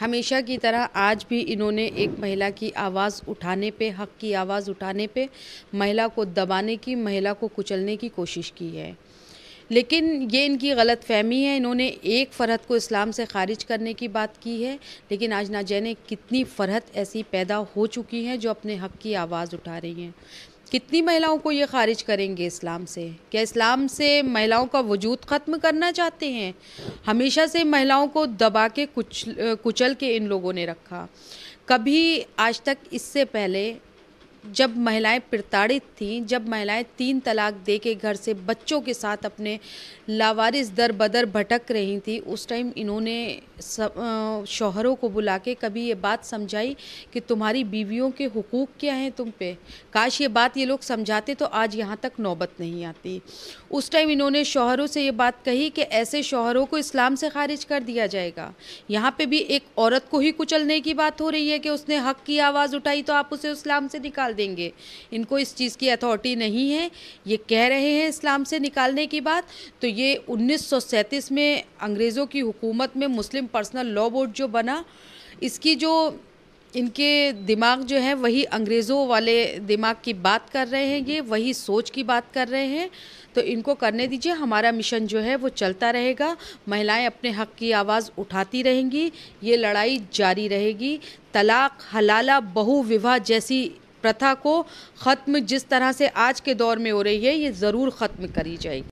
हमेशा की तरह आज भी इन्होंने एक महिला की आवाज़ उठाने पे हक की आवाज़ उठाने पे महिला को दबाने की महिला को कुचलने की कोशिश की है लेकिन ये इनकी गलत फहमी है इन्होंने एक फ़रहत को इस्लाम से खारिज करने की बात की है लेकिन आज ना जाने कितनी फ़रहत ऐसी पैदा हो चुकी हैं जो अपने हक़ की आवाज़ उठा रही हैं कितनी महिलाओं को ये खारिज करेंगे इस्लाम से क्या इस्लाम से महिलाओं का वजूद ख़त्म करना चाहते हैं हमेशा से महिलाओं को दबा के कुछ कुचल के इन लोगों ने रखा कभी आज तक इससे पहले जब महिलाएं प्रताड़ित थीं जब महिलाएं तीन तलाक दे के घर से बच्चों के साथ अपने लावारिस दर बदर भटक रही थी उस टाइम इन्होंने शोहरों को बुला के कभी ये बात समझाई कि तुम्हारी बीवियों के हुकूक क्या हैं तुम पे काश ये बात ये लोग समझाते तो आज यहाँ तक नौबत नहीं आती उस टाइम इन्होंने शोहरों से ये बात कही कि ऐसे शोहरों को इस्लाम से खारिज कर दिया जाएगा यहाँ पर भी एक औरत को ही कुचलने की बात हो रही है कि उसने हक की आवाज़ उठाई तो आप उसे इस्लाम से निकाल निकाल देंगे इनको इस चीज़ की अथॉरिटी नहीं है ये कह रहे हैं इस्लाम से निकालने की बात तो ये उन्नीस में अंग्रेज़ों की हुकूमत में मुस्लिम पर्सनल लॉ बोर्ड जो बना इसकी जो इनके दिमाग जो है वही अंग्रेज़ों वाले दिमाग की बात कर रहे हैं ये वही सोच की बात कर रहे हैं तो इनको करने दीजिए हमारा मिशन जो है वो चलता रहेगा महिलाएं अपने हक की आवाज़ उठाती रहेंगी ये लड़ाई जारी रहेगी तलाक हलाला बहु विवाह जैसी प्रथा को ख़त्म जिस तरह से आज के दौर में हो रही है ये ज़रूर ख़त्म करी जाएगी